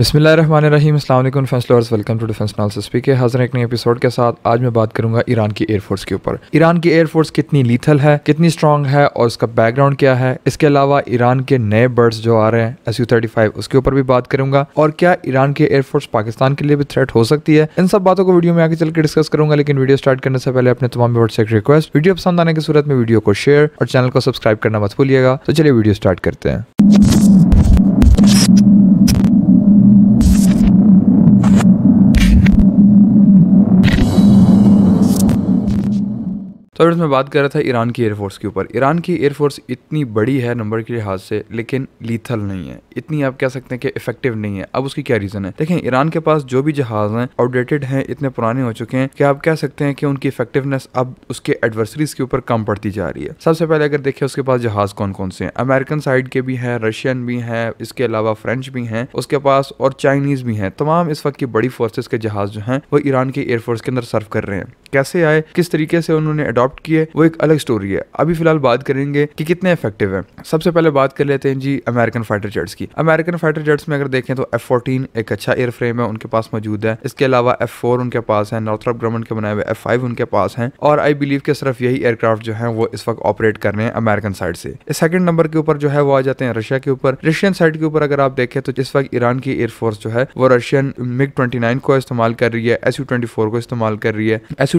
बसमिल अल्लाम फैसलर्स welcome to defence analysis पी के हाजिर एक नए एपिसोड के साथ आज मैं बात करूंगा ईरान की एयरफोर्स के ऊपर ईरान की एयरफोर्स कितनी लीथल है कितनी स्ट्रांग है और उसका बैकग्राउंड क्या है इसके अलावा ईरान के नए बर्ड्स जो आ रहे हैं एस यू थर्टी फाइव उसके ऊपर भी बात करूंगा और क्या ईरान की एयरफोर्स पाकिस्तान के लिए भी थ्रेट हो सकती है इन सब बातों को वीडियो में आगे चलकर डिस्कस करूंगा लेकिन वीडियो स्टार्ट करने से पहले अपने तमाम से एक रिक्वेस्ट वीडियो पसंद आने की सूरत में वीडियो को शेयर और चैनल को सब्सक्राइब करना मत भूलिएगा तो चलिए वीडियो स्टार्ट करते हैं तो अगर मैं बात कर रहा था ईरान की एयरफोर्स के ऊपर ईरान की एयरफोर्स इतनी बड़ी है नंबर के लिहाज से लेकिन लीथल नहीं है इतनी आप कह सकते हैं कि इफेक्टिव नहीं है अब उसकी क्या रीज़न है देखें ईरान के पास जो भी जहाज हैं आउटडेटेड हैं इतने पुराने हो चुके हैं कि आप कह सकते हैं कि उनकी इफेक्टिवनेस अब उसके एडवर्सरीज के ऊपर कम पड़ती जा रही है सबसे पहले अगर देखें उसके पास जहाज कौन कौन से हैं अमेरिकन साइड के भी हैं रशियन भी हैं इसके अलावा फ्रेंच भी हैं उसके पास और चाइनीज भी हैं तमाम इस वक्त की बड़ी फोर्सेज के जहाज जो हैं वो ईरान के एयरफोर्स के अंदर सर्व कर रहे हैं कैसे आए किस तरीके से उन्होंने अडॉप्ट अडॉप्ट किए वो एक अलग स्टोरी है अभी फिलहाल बात करेंगे कि कितने इफेक्टिव है सबसे पहले बात कर लेते हैं जी अमेरिकन फाइटर जेट्स की अमेरिकन फाइटर जेट्स में अगर देखें तो एफ फोर्टीन एक अच्छा एयर फ्रेम है उनके पास मौजूद है इसके अलावा एफ फोर उनके पास है नॉर्थरॉप ग्रमन के बनाए हुए एफ फाइव उनके पास है और आई बिलीव के सिर्फ यही एयरक्राफ्ट जो है वो इस वक्त ऑपरेट कर रहे हैं अमेरिकन साइड से सेकंड नंबर के ऊपर जो है वो आ जाते हैं रशिया के ऊपर रशियन साइड के ऊपर अगर आप देखें तो जिस वक्त ईरान की एयरफोर्स जो है वो रशियन मिग ट्वेंटी को इस्तेमाल कर रही है एस को इस्तेमाल कर रही है एस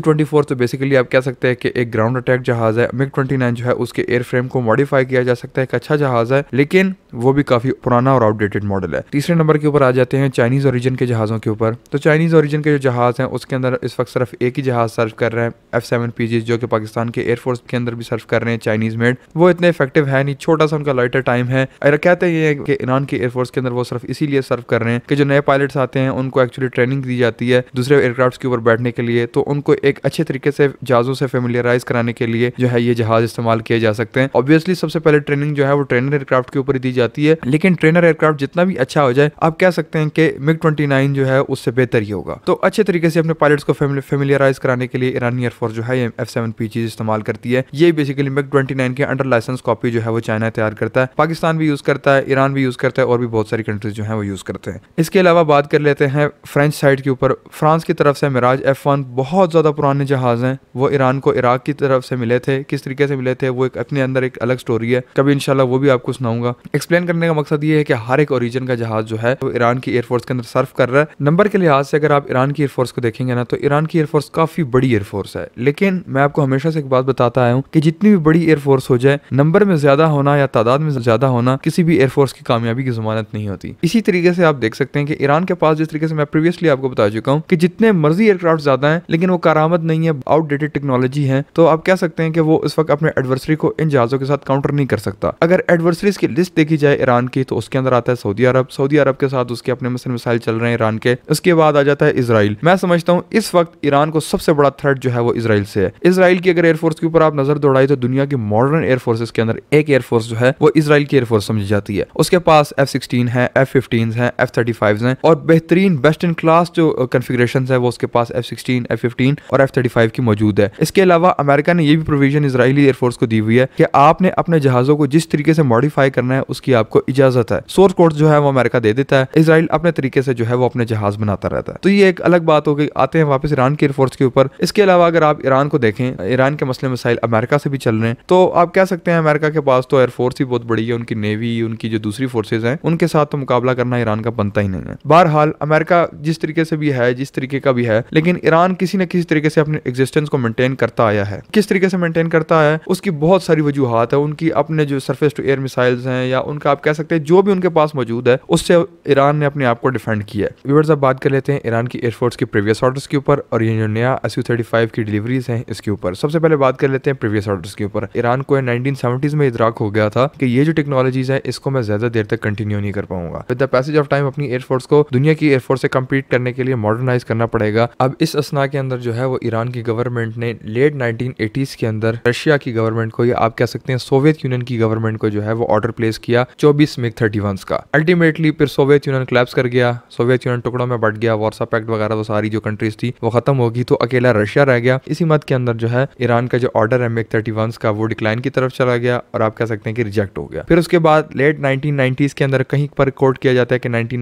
तो बेसिकली आप कह सकते हैं कि एक ग्राउंड अटैक जहाज है मिग ट्वेंटी जो है उसके एयर फ्रेम को मॉडिफाई किया जा सकता है एक अच्छा जहाज है लेकिन वो भी काफी पुराना और आउटडेटेड मॉडल है तीसरे नंबर के ऊपर आ जाते हैं चाइनीज ओरिजिन के जहाजों के ऊपर तो चाइनीज ओरिजिन के जो जहाज हैं उसके अंदर इस वक्त सिर्फ एक ही जहाज सर्व कर रहे हैं एफ सेवन पीजी जो कि पाकिस्तान के एयरफोर्स के अंदर भी सर्व कर रहे हैं चाइनीज मेड वो इतने इफेक्टिव है नहीं छोटा सा उनका लाइटर टाइम है कहते हैं कि ईरान के एयरफोर्स के अंदर वो सिर्फ इसीलिए सर्व कर रहे हैं कि जो नए पायलट्स आते हैं उनको एक्चुअली ट्रेनिंग दी जाती है दूसरे एयरक्राफ्ट के ऊपर बैठने के लिए तो उनको एक अच्छे तरीके से जहाजों से फेमिलियर प्रेशराइज कराने के लिए जो है ये जहाज इस्तेमाल किए जा सकते हैं ऑब्वियसली सबसे पहले ट्रेनिंग जो है वो ट्रेनर एयरक्राफ्ट के ऊपर दी जाती है लेकिन ट्रेनर एयरक्राफ्ट जितना भी अच्छा हो जाए आप कह सकते हैं कि मिग ट्वेंटी जो है उससे बेहतर ही होगा तो अच्छे तरीके से अपने पायलट को फेमिलियराइज कराने के लिए ईरानी एयरफोर्स जो है एफ सेवन चीज इस्तेमाल करती है ये बेसिकली मिग ट्वेंटी के अंडर लाइसेंस कॉपी जो है वो चाइना तैयार करता है पाकिस्तान भी यूज करता है ईरान भी यूज करता है और भी बहुत सारी कंट्रीज जो है वो यूज करते हैं इसके अलावा बात कर लेते हैं फ्रेंच साइड के ऊपर फ्रांस की तरफ से मिराज एफ वन बहुत ज्यादा पुराने जहाज हैं वो ईरान को इराक इराक की तरफ से मिले थे किस तरीके से मिले थे वो एक अपने अंदर एक अलग स्टोरी है कभी इनशाला वो भी आपको सुनाऊंगा एक्सप्लेन करने का मकसद ये है कि हर एक ओरिजिन का जहाज जो है वो ईरान की एयरफोर्स के अंदर सर्व कर रहा है नंबर के लिहाज से अगर आप ईरान की एयरफोर्स को देखेंगे ना तो ईरान की एयरफोर्स काफी बड़ी एयरफोर्स है लेकिन मैं आपको हमेशा से एक बात बताता आया हूँ कि जितनी भी बड़ी एयरफोर्स हो जाए नंबर में ज्यादा होना या तादाद में ज्यादा होना किसी भी एयरफोर्स की कामयाबी की जमानत नहीं होती इसी तरीके से आप देख सकते हैं कि ईरान के पास जिस तरीके से मैं प्रीवियसली आपको बता चुका हूँ कि जितने मर्जी एयरक्राफ्ट ज्यादा है लेकिन वो कारामद नहीं है आउटडेटेड टेक्नोलॉजी है तो आप कह सकते हैं कि वो इस वक्त अपने एडवर्सरी को इन जहाज़ों के साथ काउंटर नहीं कर सकता अगर एडवर्सरीज की लिस्ट देखी जाए ईरान की तो उसके अंदर आता है सऊदी अरब सऊदी अरब के साथ उसके अपने मसल मिसाइल चल रहे हैं ईरान के उसके बाद आ जाता है इसराइल मैं समझता हूँ इस वक्त ईरान को सबसे बड़ा थ्रेट जो है वो इसराइल से है इसराइल की अगर एयरफोर्स के ऊपर आप नजर दौड़ाई तो दुनिया की मॉडर्न एयरफोर्स के अंदर एक एयरफोर्स जो है वो इसराइल की एयरफोर्स समझी जाती है उसके पास एफ सिक्सटीन है एफ फिफ्टीन है एफ थर्टी फाइव है और बेहतरीन बेस्ट इन क्लास जो कन्फिग्रेशन है वो उसके पास एफ सिक्सटीन एफ फिफ्टीन और एफ थर्टी फाइव की मौजूद है इसके अलावा अमेरिका ने यह भी प्रोविजन इसराइली एयरफोर्स को दी हुई है कि आपने अपने जहाजों को जिस तरीके से मॉडिफाई करना है उसकी आपको इजाजत है सोर्स कोड जो है वो अमेरिका दे देता है इसराइल अपने तरीके से जो है वो अपने जहाज बनाता रहता है तो ये एक अलग बात हो गई आते हैं वापस ईरान के एयरफोर्स के ऊपर इसके अलावा अगर आप ईरान को देखें ईरान के मसले मसाइल अमेरिका से भी चल रहे हैं तो आप कह सकते हैं अमेरिका के पास तो एयरफोर्स ही बहुत बड़ी है उनकी नेवी उनकी जो दूसरी फोर्सेज है उनके साथ तो मुकाबला करना ईरान का बनता ही नहीं है बहरहाल अमेरिका जिस तरीके से भी है जिस तरीके का भी है लेकिन ईरान किसी न किसी तरीके से अपने एग्जिस्टेंस को मेंटेन करता आया है किस तरीके से मेंटेन करता है उसकी बहुत सारी वजूहत है उनकी अपने जो सरफेस टू एयर मिसाइल्स हैं या उनका आप कह सकते हैं जो भी उनके पास मौजूद है उससे ईरान ने अपने आप को डिफेंड किया है व्यूवर्स अब बात कर लेते हैं ईरान की एयरफोर्स की प्रीवियस ऑर्डर्स के ऊपर और ये जो नया एस थर्टी फाइव की डिलीवरीज है इसके ऊपर सबसे पहले बात कर लेते हैं प्रीवियस ऑर्डर्स के ऊपर ईरान को नाइनटीन सेवेंटीज में इतराक हो गया था कि ये जो टेक्नोलॉजीज है इसको मैं ज्यादा देर तक कंटिन्यू नहीं कर पाऊंगा with the passage of time अपनी एयरफोर्स को दुनिया की एयरफोर्स से कम्पीट करने के लिए मॉडर्नाइज करना पड़ेगा अब इस असना के अंदर जो है वो ईरान की गवर्नमेंट ने लेट नाइट 1980s के अंदर रशिया की गवर्नमेंट को या आप कह सकते हैं सोवियत यूनियन की गवर्नमेंट को जो है वो ऑर्डर प्लेस किया चौबीस मेक थर्टी का अल्टीमेटली फिर सोवियत यूनियन क्लैप्स कर गया सोवियत यूनियन टुकड़ों में बढ़ गया वार्सा पैक्ट वगैरह वो सारी जो कंट्रीज थी वो खत्म होगी तो अकेला रशिया रह गया इसी मत के अंदर जो है ईरान का जो ऑर्डर है मेक थर्टी का वो डिक्लाइन की तरफ चला गया और आप कह सकते हैं कि रिजेक्ट हो गया फिर उसके बाद लेट नाइनटीन के अंदर कहीं पर कोर्ट किया जाता है कि नाइनटीन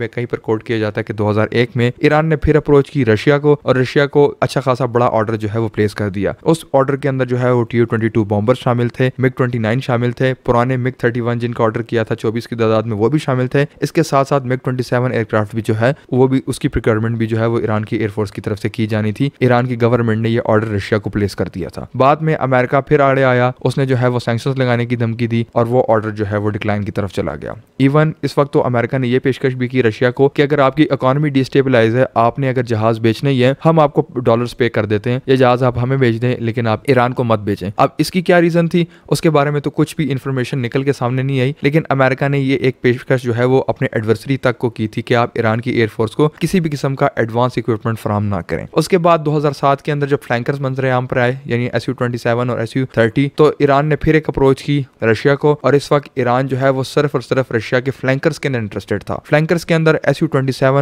में कहीं पर कोर्ट किया जाता है कि दो में ईरान ने फिर अप्रोच की रशिया को और रशिया को अच्छा खासा बड़ा ऑर्डर जो है वो प्लेस कर दिया दिया उस ऑर्डर के अंदर जो है वो टीयू ट्वेंटी टू बॉम्बर शामिल थे मिग ट्वेंटी नाइन शामिल थे पुराने मिग थर्टी वन जिनका ऑर्डर किया था चौबीस की तादाद में वो भी शामिल थे इसके साथ साथ मिग ट्वेंटी सेवन एयरक्राफ्ट भी जो है वो भी उसकी प्रिक्वायरमेंट भी जो है वो ईरान की एयरफोर्स की तरफ से की जानी थी ईरान की गवर्नमेंट ने यह ऑर्डर रशिया को प्लेस कर दिया था बाद में अमेरिका फिर आड़े आया उसने जो है वो सैक्शन लगाने की धमकी दी और वो ऑर्डर जो है वो डिक्लाइन की तरफ चला गया इवन इस वक्त तो अमेरिका ने यह पेशकश भी की रशिया को कि अगर आपकी इकोनॉमी डिस्टेबिलाईज है आपने अगर जहाज बेचने ही है हम आपको डॉलर पे कर देते हैं ये जहाज आप हमें बेच दें लेकिन आप ईरान को मत बेचें अब इसकी क्या रीज़न थी उसके बारे में तो कुछ भी इन्फॉर्मेशन निकल के सामने नहीं आई लेकिन अमेरिका ने ये एक पेशकश जो है वो अपने एडवर्सरी तक को की थी कि आप ईरान की एयरफोर्स को किसी भी किस्म का एडवांस इक्विपमेंट फ्राम ना करें उसके बाद 2007 के अंदर जब फ्लैंकर्स मंजर आम पर आए यानी एस यू और एस यू तो ईरान ने फिर एक अप्रोच की रशिया को और इस वक्त ईरान जो है वो सिर्फ और सिर्फ रशिया के फ्लैंकर्स के अंदर इंटरेस्टेड था फ्लैंकर्स के अंदर एस यू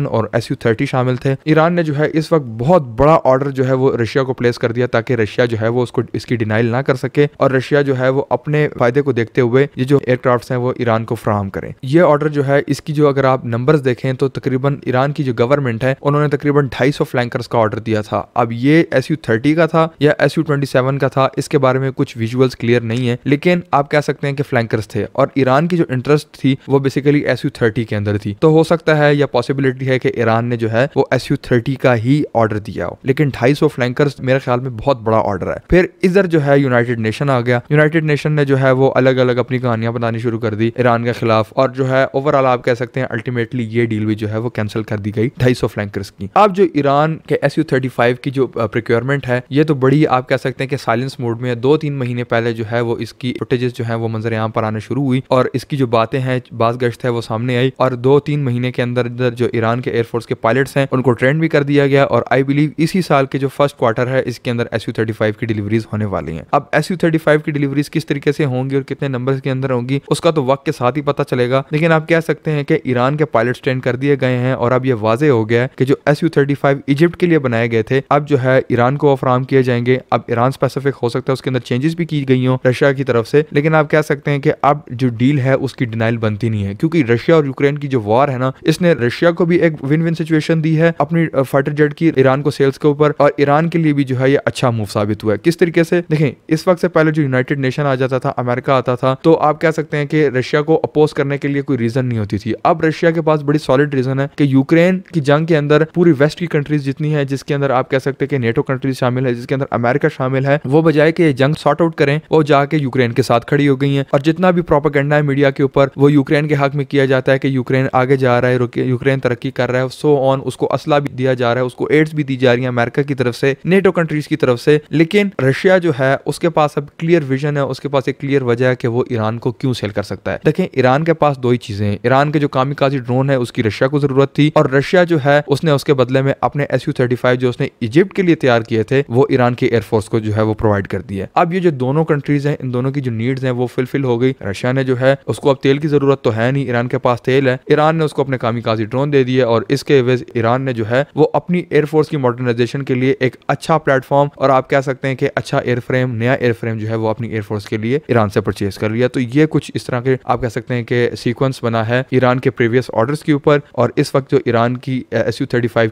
और एस यू शामिल थे ईरान ने जो है इस वक्त बहुत बड़ा ऑर्डर जो है वो रशिया को प्लेस कर दिया ताकि रशिया जो है वो उसको इसकी डिनाइल ना कर सके और रशिया जो है वो अपने फायदे को देखते हुए ये जो एयरक्राफ्ट हैं वो ईरान को फ्राहम करें ये ऑर्डर जो है इसकी जो अगर आप नंबर देखें तो तकरीबन ईरान की जो गवर्नमेंट है उन्होंने तकरीबन ढाई सौ फ्लैंकर का ऑर्डर दिया था अब ये एस यू थर्टी का था या एस यू ट्वेंटी सेवन का था इसके बारे में कुछ विजुअल्स क्लियर नहीं है लेकिन आप कह सकते हैं कि फ्लैंकर्स थे और ईरान की जो इंटरेस्ट थी वो बेसिकली एस यू थर्टी के अंदर थी तो हो सकता है या पॉसिबिलिटी है कि ईरान ने जो है वो एस यू थर्टी का ही ऑर्डर दिया हो लेकिन ढाई सौ फ्लैंकर मेरे ख्याल में बहुत बड़ा बड़ा ऑर्डर है फिर इधर जो है यूनाइटेड नेशन आ गया यूनाइटेड नेशन ने जो है वो अलग अलग अपनी कहानियां बतानी शुरू कर दी ईरान के खिलाफ और जो है ओवरऑल आप कह सकते हैं अल्टीमेटली ये डील भी जो है वो कैंसिल कर दी गई ढाई सौ की अब जो ईरान के एस यू थर्टी फाइव की जो प्रिक्योरमेंट है ये तो बड़ी आप कह सकते हैं कि साइलेंस मोड में दो तीन महीने पहले जो है वो इसकी फुटेजेस जो है वो मंजर यहाँ पर आने शुरू हुई और इसकी जो बातें हैं गश्त है वो सामने आई और दो तीन महीने के अंदर अंदर जो ईरान के एयरफोर्स के पायलट्स हैं उनको ट्रेंड भी कर दिया गया और आई बिलीव इसी साल के जो फर्स्ट क्वार्टर है इसके अंदर एस यू थर्टी फाइव की डिलीवरीज होने वाली है अब एस यू थर्टी फाइव की डिलीवरीज किस तरीके से होंगी और कितने नंबर के अंदर होंगी उसका तो वक्त के साथ ही पता चलेगा लेकिन आप कह सकते हैं कि ईरान के पायलट स्टैंड कर दिए गए हैं और अब यह वाजे हो गया है कि जो S U thirty five Egypt के लिए बनाए गए थे अब जो है ईरान को फ्राम किए जाएंगे अब ईरान स्पेसिफिक हो सकता है उसके अंदर चेंजेस भी की गई हो रशिया की तरफ से लेकिन आप कह सकते हैं कि अब जो डील है उसकी डिनाइल बनती नहीं है क्योंकि रशिया और यूक्रेन की जो वॉर है ना इसने रशिया को भी एक विन विन सिचुएशन दी है अपनी फाइटर जेट की ईरान को सेल्स के ऊपर और ईरान के लिए भी जो है ये अच्छा मूव साबित हुआ है किस तरीके से देखें इस वक्त से पहले जो यूनाइटेड नेशन आ जाता था अमेरिका आता था तो आप कह सकते हैं कि रशिया को अपोज करने के लिए कोई रीजन नहीं होती थी अब रशिया के पास बड़ी सॉलिड रीजन है कि यूक्रेन की जंग के अंदर पूरी वेस्ट की कंट्रीज जितनी है जिसके अंदर आप कह सकते हैं कि नेटो कंट्रीज शामिल है जिसके अंदर अमेरिका शामिल है वो बजाय कि जंग सॉर्ट आउट करें वो जाके यूक्रेन के साथ खड़ी हो गई है और जितना भी प्रोपागेंडा है मीडिया के ऊपर वो यूक्रेन के हक में किया जाता है कि यूक्रेन आगे जा रहा है यूक्रेन तरक्की कर रहा है सो ऑन उसको असला भी दिया जा रहा है उसको एड्स भी दी जा रही है अमेरिका की तरफ से नेटो कंट्रीज की तरफ से लेकिन रशिया जो है उसके पास अब क्लियर विजन है उसके पास एक क्लियर वजह है कि वो ईरान को क्यों सेल कर सकता है देखें ईरान के पास दो ही चीजें हैं ईरान के जो कामिकाजी ड्रोन है उसकी रशिया को जरूरत थी और रशिया जो है उसने उसके बदले में अपने एस यू थर्टी फाइव जो उसने इजिप्ट के लिए तैयार किए थे वो ईरान के एयरफोर्स को जो है वो प्रोवाइड कर दी अब ये जो दोनों कंट्रीज हैं इन दोनों की जो नीड्स हैं वो फुलफिल हो गई रशिया ने जो है उसको अब तेल की जरूरत तो है नहीं ईरान के पास तेल है ईरान ने उसको अपने कामिकाजी ड्रोन दे दिए और इसके ईरान ने जो है वो अपनी एयरफोर्स की मॉडर्नाइजेशन के लिए एक अच्छा प्लेटफॉर्म और आप कह सकते हैं कि अच्छा एयर फ्रेम नया एयर फ्रेम जो है वो अपनी एयरफोर्स के लिए ईरान से परचेज कर लिया तो ये कुछ इस तरह के आप कह सकते हैं कि सीक्वेंस बना है ईरान के प्रीवियस ऑर्डर के ऊपर और इस वक्त जो ईरान की एस यू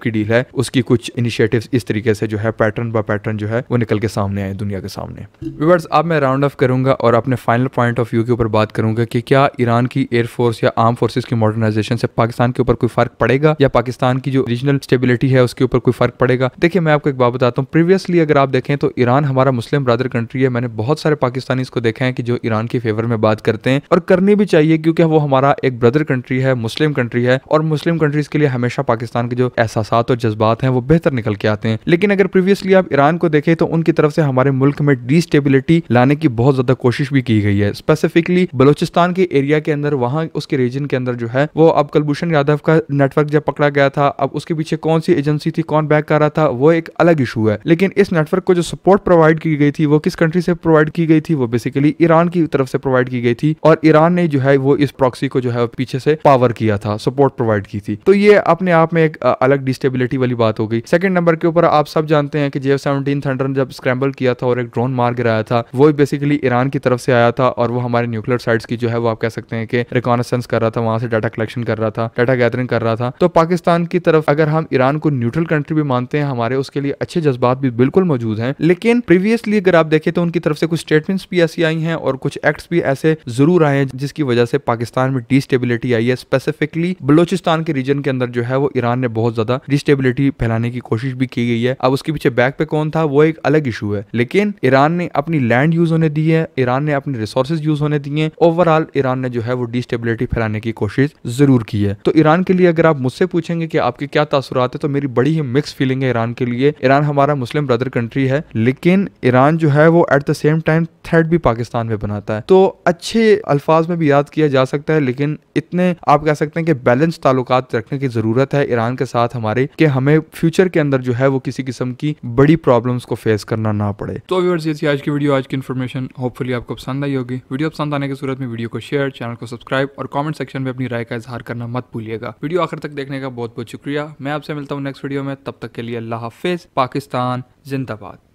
की डील है उसकी कुछ इनिशियटिव इस तरीके से जो है पैटर्न बाय पैटर्न जो है वो निकल के सामने आए दुनिया के सामने व्यूवर्स अब मैं राउंड ऑफ करूंगा और अपने फाइनल पॉइंट ऑफ व्यू के ऊपर बात करूंगा कि क्या ईरान की एयरफोर्स या आर्म फोर्सेज की मॉडर्नाइजेशन से पाकिस्तान के ऊपर कोई फर्क पड़ेगा या पाकिस्तान की जो रीजनल स्टेबिलिटी है उसके ऊपर कोई फर्क पड़ेगा देखिए मैं आपको एक बात बताता हूँ प्रीवियसली अगर आप देखें तो ईरान हमारा मुस्लिम ब्रदर कंट्री है मैंने बहुत सारे पाकिस्तानी इसको देखे हैं कि जो ईरान के फेवर में बात करते हैं और करनी भी चाहिए क्योंकि वो हमारा एक ब्रदर कंट्री है मुस्लिम कंट्री है और मुस्लिम कंट्रीज के लिए हमेशा पाकिस्तान के जो एहसास और जज्बात हैं वो बेहतर निकल के आते हैं लेकिन अगर प्रीवियसली आप ईरान को देखें तो उनकी तरफ से हमारे मुल्क में डिस्टेबिलिटी लाने की बहुत ज्यादा कोशिश भी की गई है स्पेसिफिकली बलोचिस्तान के एरिया के अंदर वहाँ उसके रीजन के अंदर जो है वो अब कलभूषण यादव का नेटवर्क जब पकड़ा गया था अब उसके पीछे कौन सी एजेंसी थी कौन बैक कर रहा था वो एक अलग इशू है लेकिन इस नेटवर्क को जो सपोर्ट प्रोवाइड की गई थी वो किस कंट्री से प्रोवाइड की गई थी वो बेसिकली ईरान की तरफ से प्रोवाइड की गई थी और ईरान ने जो है वो इस प्रॉक्सी को जो है पीछे से पावर किया था सपोर्ट प्रोवाइड की थी तो ये अपने आप में एक अलग डिस्टेबिलिटी वाली बात हो गई सेकंड नंबर के ऊपर आप सब जानते हैं कि जेएफ सेवनटीन थंडर ने जब स्क्रैम्बल किया था और एक ड्रोन मार गिराया था वो बेसिकली ईरान की तरफ से आया था और वो हमारे न्यूक्लियर साइट्स की जो है वो आप कह सकते हैं कि रिकॉनसेंस कर रहा था वहां से डाटा कलेक्शन कर रहा था डाटा गैदरिंग कर रहा था तो पाकिस्तान की तरफ अगर हम ईरान को न्यूट्रल कंट्री भी मानते हैं हमारे उसके लिए अच्छे जज्बात भी बिल्कुल मौजूद मौजूद हैं लेकिन प्रीवियसली अगर आप देखें तो उनकी तरफ से कुछ स्टेटमेंट्स भी ऐसी आई हैं और कुछ एक्ट्स भी ऐसे जरूर आए हैं जिसकी वजह से पाकिस्तान में डिस्टेबिलिटी आई है स्पेसिफिकली बलोचिस्तान के रीजन के अंदर जो है वो ईरान ने बहुत ज्यादा डिस्टेबिलिटी फैलाने की कोशिश भी की गई है अब उसके पीछे बैक पे कौन था वो एक अलग इशू है लेकिन ईरान ने अपनी लैंड यूज होने दी है ईरान ने अपने रिसोर्सेज यूज होने दिए हैं ओवरऑल ईरान ने जो है वो डिस्टेबिलिटी फैलाने की कोशिश जरूर की है तो ईरान के लिए अगर आप मुझसे पूछेंगे कि आपके क्या तासुरात है तो मेरी बड़ी ही मिक्स फीलिंग है ईरान के लिए ईरान हमारा मुस्लिम ब्रदर कंट्री है लेकिन ईरान जो है वो at the same time threat भी पाकिस्तान में बनाता है तो अच्छे अल्फाज में भी याद किया जा सकता है लेकिन इतने आप कह सकते हैं कि बैलेंस ताल्लुक रखने की ज़रूरत है ईरान के साथ हमारे कि हमें फ्यूचर के अंदर जो है वो किसी किस्म की बड़ी प्रॉब्लम्स को फेस करना ना पड़े तो व्यूअर्स ये आज की वीडियो आज की इन्फॉर्मेशन होपफुली आपको पसंद आई होगी वीडियो पसंद आने की सूरत में वीडियो को शेयर चैनल को सब्सक्राइब और कॉमेंट सेक्शन में अपनी राय का इजहार करना मत भूलिएगा वीडियो आखिर तक देखने का बहुत बहुत शुक्रिया मैं आपसे मिलता हूँ नेक्स्ट वीडियो में तब तक के लिए अल्लाह हाफिज पाकिस्तान जिंदाबाद